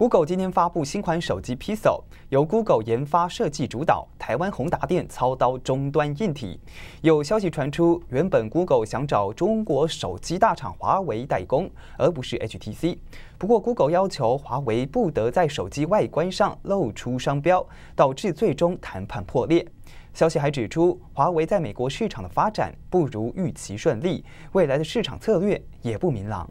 Google 今天发布新款手机 Pixel，由 Google 研发设计主导，台湾宏达电操刀终端硬体。有消息传出，原本 Google 想找中国手机大厂华为代工，而不是 HTC。不过，g g o o l e 要求华为不得在手机外观上露出商标，导致最终谈判破裂。消息还指出，华为在美国市场的发展不如预期顺利，未来的市场策略也不明朗。